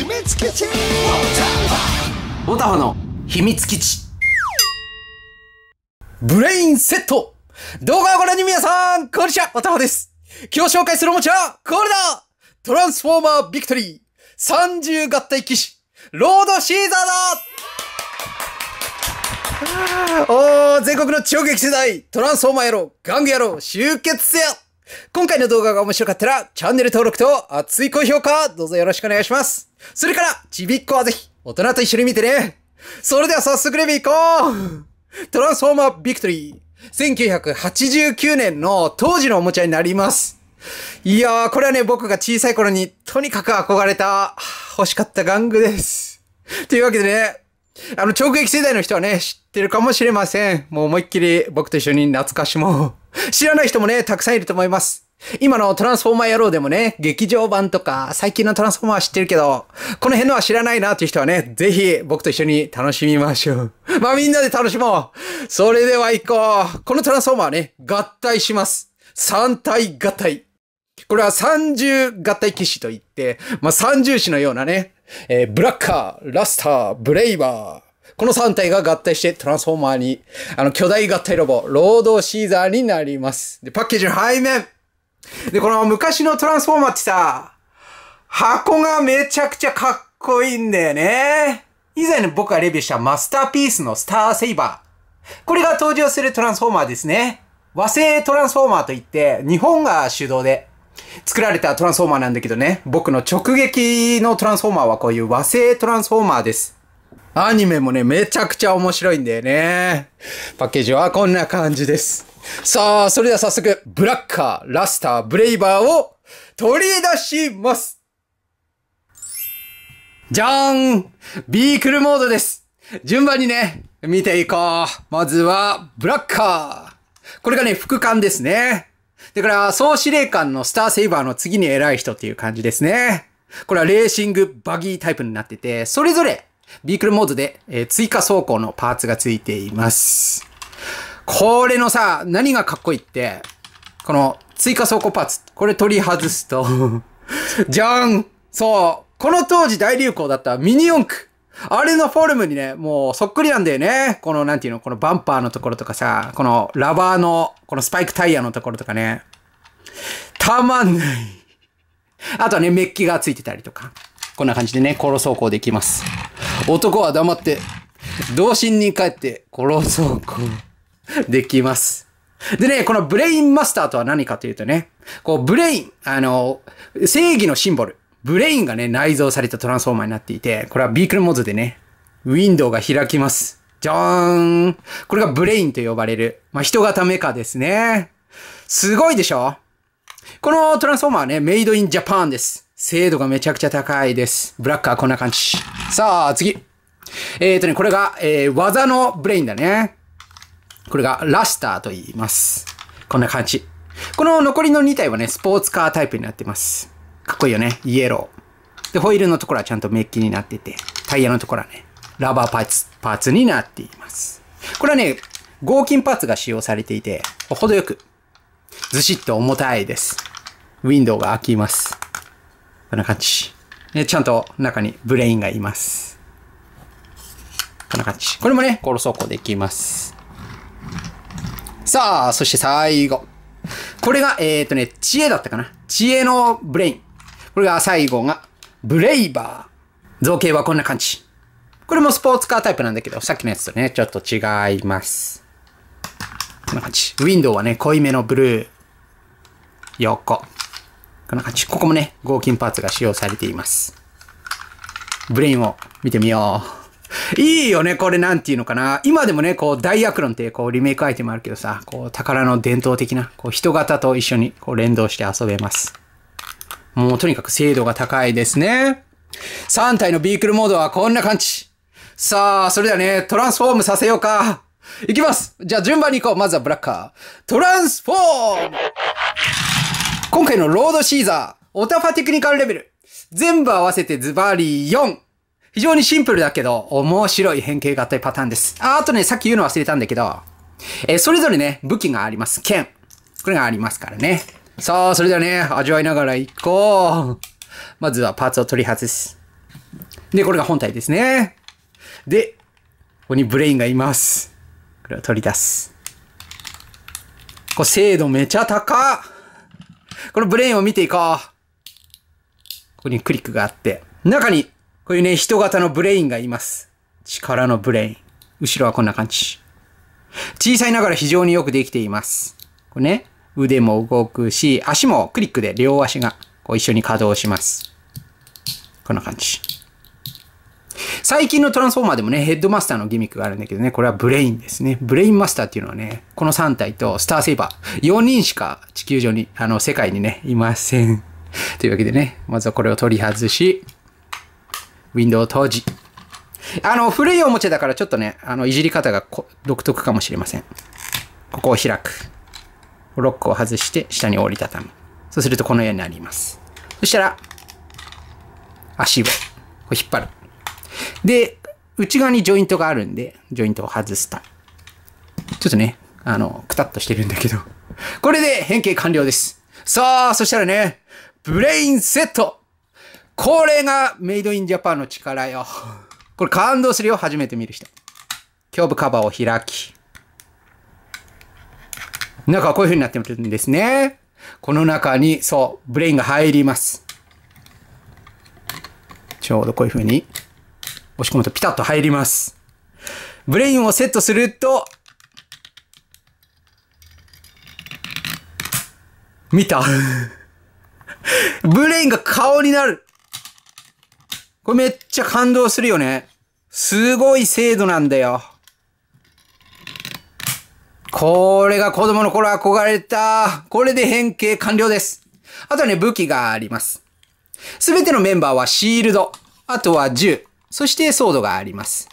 秘密基地オタファの秘密基地ブレインセット動画をご覧の皆さん、こんにちは、オタファです。今日紹介するおもちゃは、これだトランスフォーマービクトリー !30 合体騎士ロードシーザーだおー、全国の超激世代トランスフォーマー野郎、玩具野郎、集結せよ今回の動画が面白かったら、チャンネル登録と熱い高評価、どうぞよろしくお願いします。それから、ちびっこはぜひ、大人と一緒に見てね。それでは早速レビュー行こうトランスフォーマービクトリー。1989年の当時のおもちゃになります。いやー、これはね、僕が小さい頃にとにかく憧れた、欲しかった玩具です。というわけでね、あの、直撃世代の人はね、知ってるかもしれません。もう思いっきり僕と一緒に懐かしもう。知らない人もね、たくさんいると思います。今のトランスフォーマー野郎でもね、劇場版とか、最近のトランスフォーマー知ってるけど、この辺のは知らないなっていう人はね、ぜひ僕と一緒に楽しみましょう。まあみんなで楽しもうそれでは行こうこのトランスフォーマーね、合体します !3 体合体これは30合体騎士といって、まあ30種のようなね、えー、ブラッカー、ラスター、ブレイバー、この3体が合体してトランスフォーマーに、あの巨大合体ロボ、ロードシーザーになります。で、パッケージの背面で、この昔のトランスフォーマーってさ、箱がめちゃくちゃかっこいいんだよね。以前僕がレビューしたマスターピースのスターセイバー。これが登場するトランスフォーマーですね。和製トランスフォーマーといって、日本が主導で作られたトランスフォーマーなんだけどね、僕の直撃のトランスフォーマーはこういう和製トランスフォーマーです。アニメもね、めちゃくちゃ面白いんだよね。パッケージはこんな感じです。さあ、それでは早速、ブラッカー、ラスター、ブレイバーを取り出しますじゃーんビークルモードです順番にね、見ていこう。まずは、ブラッカー。これがね、副官ですね。こから、総司令官のスターセイバーの次に偉い人っていう感じですね。これはレーシングバギータイプになってて、それぞれビークルモードで、えー、追加走行のパーツがついています。これのさ、何がかっこいいって、この追加走行パーツ、これ取り外すとじゃんそうこの当時大流行だったミニ四駆あれのフォルムにね、もうそっくりなんだよね。この、なんていうの、このバンパーのところとかさ、このラバーの、このスパイクタイヤのところとかね。たまんない。あとはね、メッキがついてたりとか。こんな感じでね、殺走行できます。男は黙って、童心に帰って、殺走行。できます。でね、このブレインマスターとは何かというとね、こうブレイン、あの、正義のシンボル、ブレインがね、内蔵されたトランスフォーマーになっていて、これはビークルモードでね、ウィンドウが開きます。じゃーん。これがブレインと呼ばれる、まあ、人型メカですね。すごいでしょこのトランスフォーマーね、メイドインジャパンです。精度がめちゃくちゃ高いです。ブラッカーこんな感じ。さあ、次。えっ、ー、とね、これが、えー、技のブレインだね。これがラスターと言います。こんな感じ。この残りの2体はね、スポーツカータイプになってます。かっこいいよね。イエロー。で、ホイールのところはちゃんとメッキになってて、タイヤのところはね、ラバーパーツ、パーツになっています。これはね、合金パーツが使用されていて、程よく、ずしっと重たいです。ウィンドウが開きます。こんな感じ。ね、ちゃんと中にブレインがいます。こんな感じ。これもね、ール走行できます。さあ、そして最後。これが、えっ、ー、とね、知恵だったかな。知恵のブレイン。これが最後が、ブレイバー。造形はこんな感じ。これもスポーツカータイプなんだけど、さっきのやつとね、ちょっと違います。こんな感じ。ウィンドウはね、濃いめのブルー。横。こんな感じ。ここもね、合金パーツが使用されています。ブレインを見てみよう。いいよね、これなんていうのかな。今でもね、こう、ダイクロンってこう、リメイクアイテムあるけどさ、こう、宝の伝統的な、こう、人型と一緒にこう連動して遊べます。もうとにかく精度が高いですね。3体のビークルモードはこんな感じ。さあ、それではね、トランスフォームさせようか。いきますじゃあ順番に行こう。まずはブラッカー。トランスフォーム今回のロードシーザー、オタファテクニカルレベル。全部合わせてズバリ4。非常にシンプルだけど、面白い変形合体パターンです。あ、あとね、さっき言うの忘れたんだけど、えー、それぞれね、武器があります。剣。これがありますからね。さあ、それではね、味わいながら行こう。まずはパーツを取り外す。で、これが本体ですね。で、ここにブレインがいます。これを取り出す。これ精度めちゃ高このブレインを見ていこう。ここにクリックがあって、中にこういうね、人型のブレインがいます。力のブレイン。後ろはこんな感じ。小さいながら非常によくできています。これね、腕も動くし、足もクリックで両足がこう一緒に稼働します。こんな感じ。最近のトランスフォーマーでもね、ヘッドマスターのギミックがあるんだけどね、これはブレインですね。ブレインマスターっていうのはね、この3体とスターセイバー、4人しか地球上に、あの、世界にね、いません。というわけでね、まずはこれを取り外し、ウィンドウ閉じ。あの、古いおもちゃだからちょっとね、あの、いじり方が独特かもしれません。ここを開く。ロックを外して下に折りたたむ。そうするとこのようになります。そしたら、足を引っ張る。で、内側にジョイントがあるんで、ジョイントを外すと。ちょっとね、あの、くたっとしてるんだけど。これで変形完了です。さあ、そしたらね、ブレインセットこれがメイドインジャパンの力よ。これ感動するよ、初めて見る人。胸部カバーを開き。中はこういう風になってるんですね。この中に、そう、ブレインが入ります。ちょうどこういう風に、押し込むとピタッと入ります。ブレインをセットすると、見た ブレインが顔になるこれめっちゃ感動するよね。すごい精度なんだよ。これが子供の頃憧れた。これで変形完了です。あとはね、武器があります。すべてのメンバーはシールド。あとは銃。そしてソードがあります。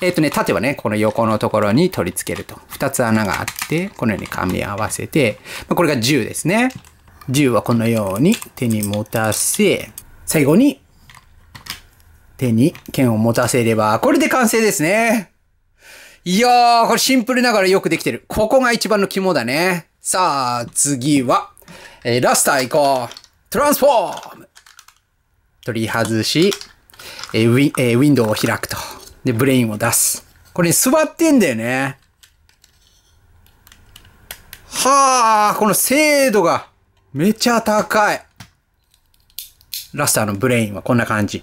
えっ、ー、とね、縦はね、この横のところに取り付けると。二つ穴があって、このように噛み合わせて、まあ、これが銃ですね。銃はこのように手に持たせ、最後に手に剣を持たせれば、これで完成ですね。いやー、これシンプルながらよくできてる。ここが一番の肝だね。さあ、次は、えー、ラスター行こう。トランスフォーム取り外し、えーウィえー、ウィンドウを開くと。で、ブレインを出す。これ、ね、座ってんだよね。はあ、この精度がめちゃ高い。ラスターのブレインはこんな感じ。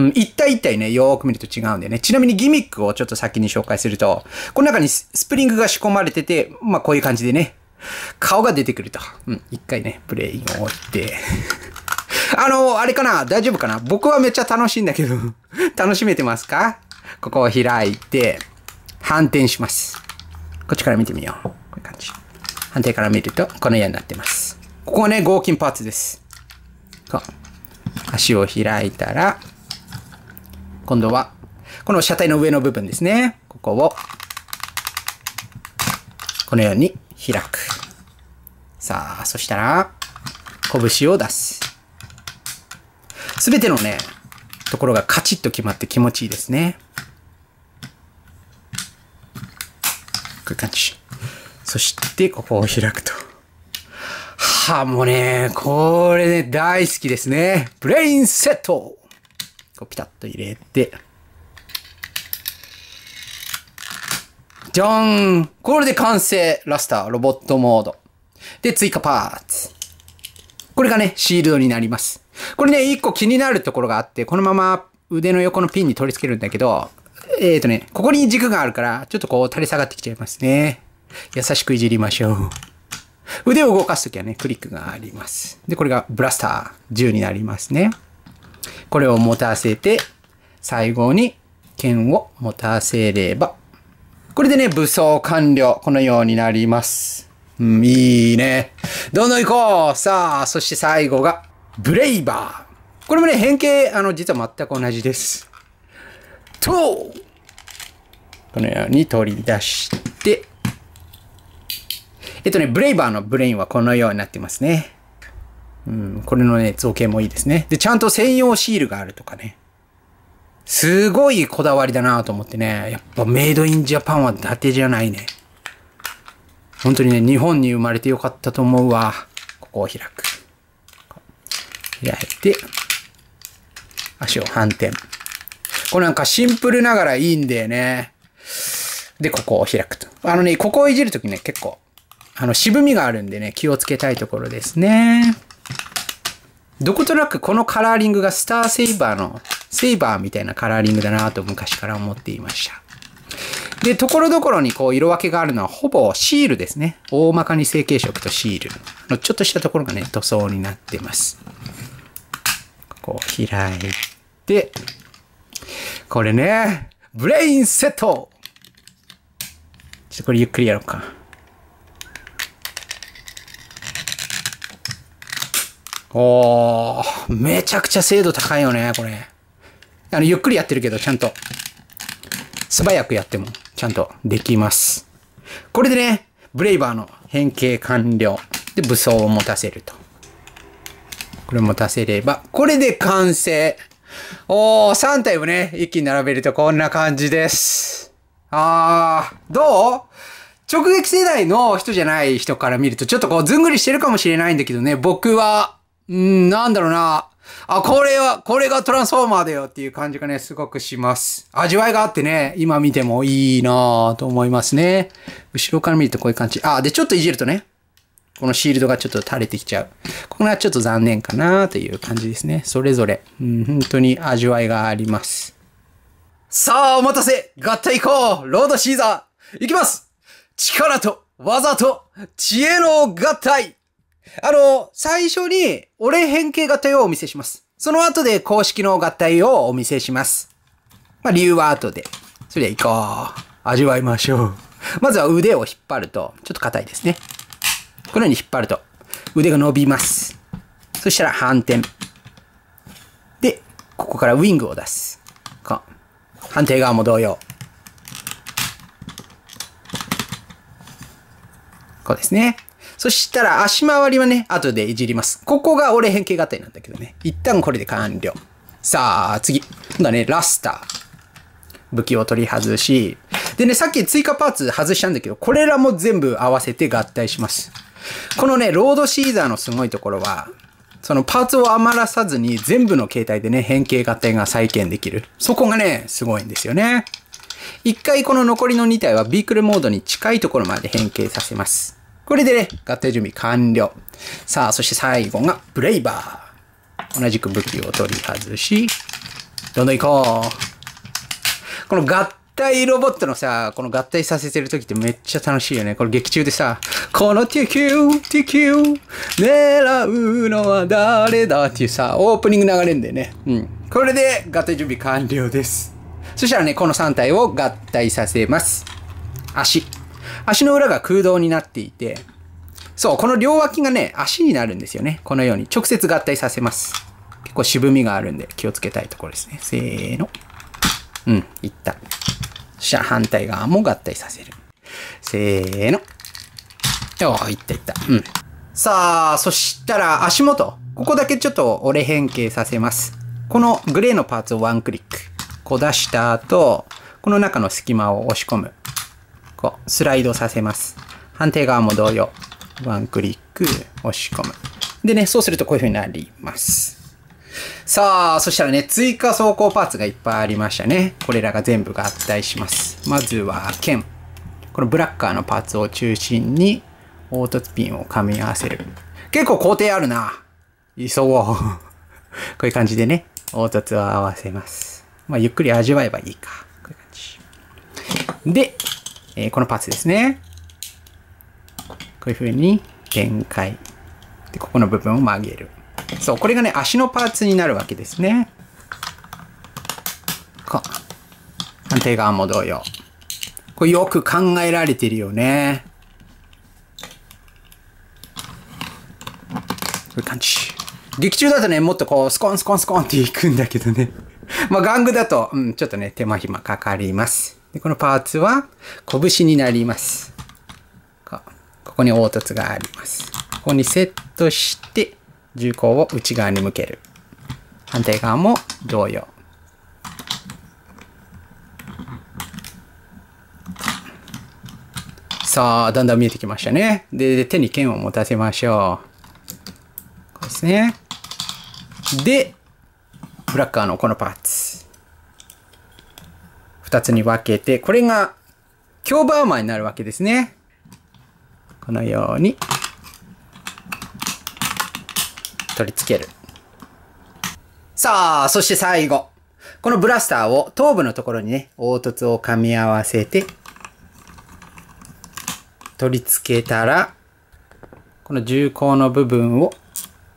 うん、一体一体ね、よーく見ると違うんだよね。ちなみにギミックをちょっと先に紹介すると、この中にスプリングが仕込まれてて、まあこういう感じでね、顔が出てくると。うん、一回ね、プレイを置いて。あの、あれかな大丈夫かな僕はめっちゃ楽しいんだけど 楽しめてますかここを開いて、反転します。こっちから見てみよう。こういう感じ。反対から見ると、このようになってます。ここはね、合金パーツです。こう。足を開いたら、今度は、この車体の上の部分ですね。ここを、このように開く。さあ、そしたら、拳を出す。すべてのね、ところがカチッと決まって気持ちいいですね。こういう感じ。そして、ここを開くと。はあ、もうね、これね、大好きですね。ブレインセットこうピタッと入れて、じゃーんこれで完成ラスター、ロボットモード。で、追加パーツ。これがね、シールドになります。これね、一個気になるところがあって、このまま腕の横のピンに取り付けるんだけど、えーとね、ここに軸があるから、ちょっとこう垂れ下がってきちゃいますね。優しくいじりましょう。腕を動かすときはね、クリックがあります。で、これがブラスター、10になりますね。これを持たせて、最後に剣を持たせれば。これでね、武装完了。このようになります。うん、いいね。どんどん行こうさあ、そして最後が、ブレイバー。これもね、変形、あの、実は全く同じです。とこのように取り出して、えっとね、ブレイバーのブレインはこのようになってますね。うん、これのね、造形もいいですね。で、ちゃんと専用シールがあるとかね。すごいこだわりだなと思ってね。やっぱメイドインジャパンは伊達じゃないね。本当にね、日本に生まれてよかったと思うわ。ここを開く。開いて、足を反転。これなんかシンプルながらいいんだよね。で、ここを開くと。あのね、ここをいじるときね、結構、あの、渋みがあるんでね、気をつけたいところですね。どことなくこのカラーリングがスターセイバーの、セイバーみたいなカラーリングだなと昔から思っていました。で、ところどころにこう色分けがあるのはほぼシールですね。大まかに成型色とシールのちょっとしたところがね、塗装になってます。こう開いて、これね、ブレインセットちょっとこれゆっくりやろうか。おー、めちゃくちゃ精度高いよね、これ。あの、ゆっくりやってるけど、ちゃんと。素早くやっても、ちゃんとできます。これでね、ブレイバーの変形完了。で、武装を持たせると。これ持たせれば、これで完成。おー、3体もね、一気に並べるとこんな感じです。あー、どう直撃世代の人じゃない人から見ると、ちょっとこう、ずんぐりしてるかもしれないんだけどね、僕はうん、なんだろうな。あ、これは、これがトランスフォーマーだよっていう感じがね、すごくします。味わいがあってね、今見てもいいなぁと思いますね。後ろから見るとこういう感じ。あ、で、ちょっといじるとね、このシールドがちょっと垂れてきちゃう。これはちょっと残念かなという感じですね。それぞれ。うん、本当に味わいがあります。さあ、お待たせ合体行こうロードシーザーいきます力と技と知恵の合体あの、最初に、俺変形型をお見せします。その後で公式の合体をお見せします。まあ、理由は後で。それでは行こう。味わいましょう。まずは腕を引っ張ると、ちょっと硬いですね。このように引っ張ると、腕が伸びます。そしたら反転。で、ここからウィングを出す。こ反対側も同様。こうですね。そしたら足回りはね、後でいじります。ここが俺変形合体なんだけどね。一旦これで完了。さあ、次。今度はね、ラスター。武器を取り外し、でね、さっき追加パーツ外したんだけど、これらも全部合わせて合体します。このね、ロードシーザーのすごいところは、そのパーツを余らさずに全部の形態でね、変形合体が再建できる。そこがね、すごいんですよね。一回この残りの2体はビークルモードに近いところまで変形させます。これでね、合体準備完了。さあ、そして最後が、ブレイバー。同じく武器を取り外し、どんどん行こう。この合体ロボットのさ、この合体させてる時ってめっちゃ楽しいよね。これ劇中でさ、この TQ、TQ、狙うのは誰だっていうさ、オープニング流れんだよね。うん。これで合体準備完了です。そしたらね、この3体を合体させます。足。足の裏が空洞になっていて、そう、この両脇がね、足になるんですよね。このように。直接合体させます。結構渋みがあるんで気をつけたいところですね。せーの。うん、いった。そしたら反対側も合体させる。せーの。おいったいった。うん。さあ、そしたら足元。ここだけちょっと折れ変形させます。このグレーのパーツをワンクリック。こう出した後、この中の隙間を押し込む。うスライドさせます。反対側も同様。ワンクリック、押し込む。でね、そうするとこういう風になります。さあ、そしたらね、追加走行パーツがいっぱいありましたね。これらが全部合体します。まずは、剣。このブラッカーのパーツを中心に、凹凸ピンを噛み合わせる。結構工程あるな。急ごう。こういう感じでね、凹凸を合わせます。まあ、ゆっくり味わえばいいか。こういう感じ。で、えー、このパーツですね。こういう風に展開。で、ここの部分を曲げる。そう、これがね、足のパーツになるわけですね。こ反対側も同様。これよく考えられてるよね。こういう感じ。劇中だとね、もっとこう、スコンスコンスコンっていくんだけどね。まあ、玩具だと、うん、ちょっとね、手間暇かかります。で、このパーツは拳になります。ここに凹凸があります。ここにセットして、銃口を内側に向ける。反対側も同様。さあ、だんだん見えてきましたね。で、手に剣を持たせましょう。こうですね。で、フラッカーのこのパーツ。二つに分けて、これが競馬馬になるわけですね。このように取り付ける。さあ、そして最後。このブラスターを頭部のところにね、凹凸を噛み合わせて、取り付けたら、この重厚の部分を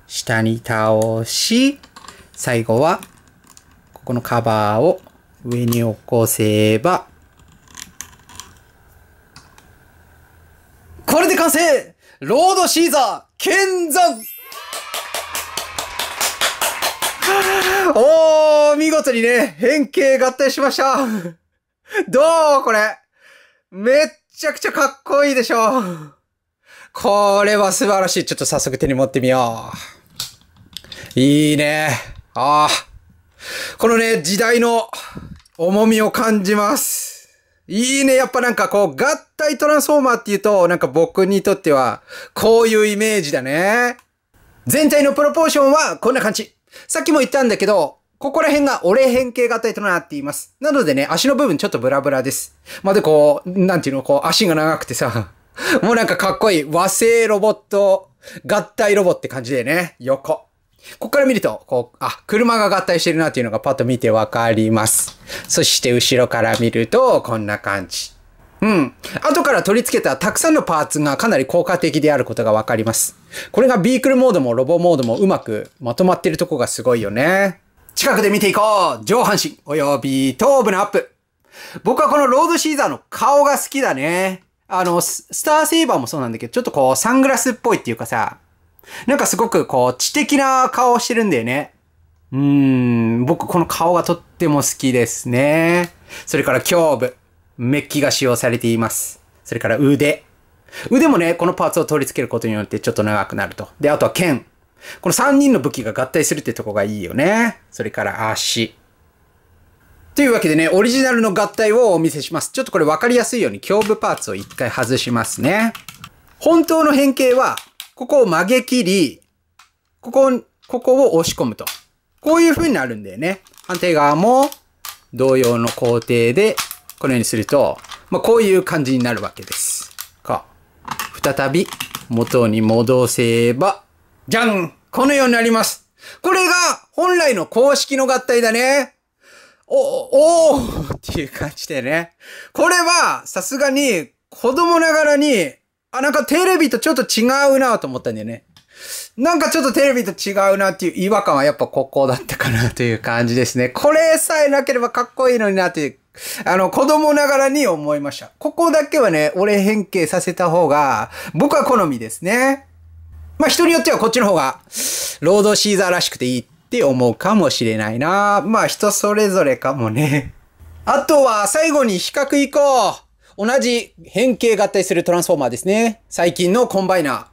下に倒し、最後は、ここのカバーを上に起こせば、これで完成ロードシーザー剣山おー、見事にね、変形合体しましたどうこれめっちゃくちゃかっこいいでしょこれは素晴らしい。ちょっと早速手に持ってみよう。いいね。ああ。このね、時代の重みを感じます。いいね。やっぱなんかこう、合体トランスフォーマーっていうと、なんか僕にとっては、こういうイメージだね。全体のプロポーションはこんな感じ。さっきも言ったんだけど、ここら辺が俺変形型となっています。なのでね、足の部分ちょっとブラブラです。まあ、でこう、なんていうの、こう、足が長くてさ、もうなんかかっこいい和製ロボット、合体ロボって感じでね、横。ここから見ると、こう、あ、車が合体してるなっていうのがパッと見てわかります。そして後ろから見ると、こんな感じ。うん。後から取り付けたたくさんのパーツがかなり効果的であることがわかります。これがビークルモードもロボモードもうまくまとまってるとこがすごいよね。近くで見ていこう上半身および頭部のアップ僕はこのロードシーザーの顔が好きだね。あの、スターセイバーもそうなんだけど、ちょっとこうサングラスっぽいっていうかさ、なんかすごくこう、知的な顔をしてるんだよね。うーん、僕この顔がとっても好きですね。それから胸部、メッキが使用されています。それから腕。腕もね、このパーツを取り付けることによってちょっと長くなると。で、あとは剣。この3人の武器が合体するってとこがいいよね。それから足。というわけでね、オリジナルの合体をお見せします。ちょっとこれ分かりやすいように胸部パーツを一回外しますね。本当の変形はここを曲げ切り、ここ、ここを押し込むと。こういう風になるんだよね。反対側も同様の工程で、このようにすると、まあ、こういう感じになるわけです。か。再び元に戻せば、じゃんこのようになります。これが本来の公式の合体だね。お、おーっていう感じでね。これはさすがに子供ながらにあ、なんかテレビとちょっと違うなと思ったんだよね。なんかちょっとテレビと違うなっていう違和感はやっぱここだったかなという感じですね。これさえなければかっこいいのになっていう、あの、子供ながらに思いました。ここだけはね、俺変形させた方が、僕は好みですね。まあ人によってはこっちの方が、ロードシーザーらしくていいって思うかもしれないな。まあ人それぞれかもね。あとは最後に比較いこう。同じ変形合体するトランスフォーマーですね。最近のコンバイナー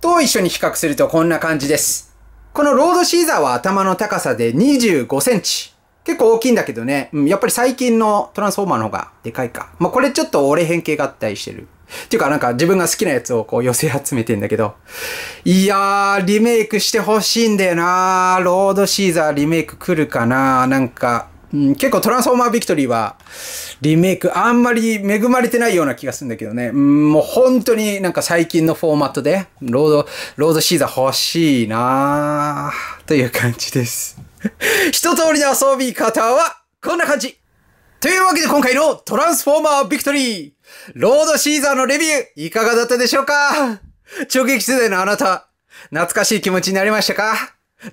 と一緒に比較するとこんな感じです。このロードシーザーは頭の高さで25センチ。結構大きいんだけどね。うん、やっぱり最近のトランスフォーマーの方がでかいか。まあ、これちょっと俺変形合体してる。っていうかなんか自分が好きなやつをこう寄せ集めてんだけど。いやー、リメイクしてほしいんだよなロードシーザーリメイク来るかななんか、うん、結構トランスフォーマービクトリーは、リメイクあんまり恵まれてないような気がするんだけどね。うん、もう本当になんか最近のフォーマットで、ロード、ロードシーザー欲しいなという感じです。一通りの遊び方は、こんな感じというわけで今回のトランスフォーマービクトリー、ロードシーザーのレビュー、いかがだったでしょうか直撃世代のあなた、懐かしい気持ちになりましたか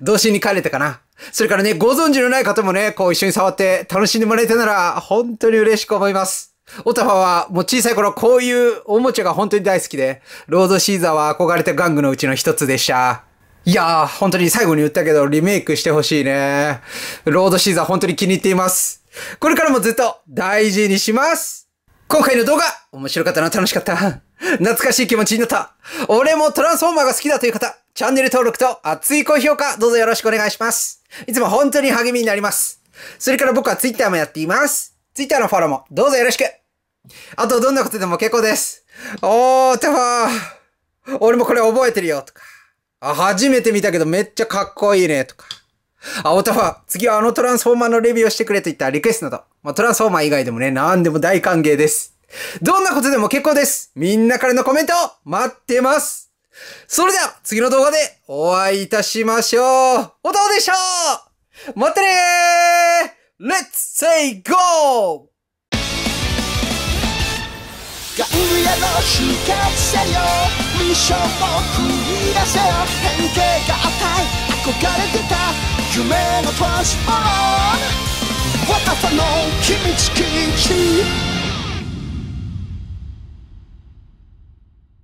童心に帰れたかなそれからね、ご存知のない方もね、こう一緒に触って楽しんでもらえたなら、本当に嬉しく思います。オタファは、もう小さい頃こういうおもちゃが本当に大好きで、ロードシーザーは憧れた玩具のうちの一つでした。いやー、本当に最後に言ったけど、リメイクしてほしいね。ロードシーザー本当に気に入っています。これからもずっと大事にします今回の動画、面白かったな、楽しかった。懐かしい気持ちになった。俺もトランスフォーマーが好きだという方、チャンネル登録と熱い高評価、どうぞよろしくお願いします。いつも本当に励みになります。それから僕は Twitter もやっています。Twitter のフォローもどうぞよろしく。あと、どんなことでも結構です。おー、たまー。俺もこれ覚えてるよ、とか。あ、初めて見たけどめっちゃかっこいいね、とか。あ、おたま、次はあのトランスフォーマーのレビューをしてくれといったリクエストなど、まあ、トランスフォーマー以外でもね、何でも大歓迎です。どんなことでも結構です。みんなからのコメント待ってます。それでは、次の動画でお会いいたしましょう。おどうでしょうまたねー !Let's say go! ガンのせよミッションを繰り出せよ変形憧れてた夢のトランスフォーム若さの秘密基地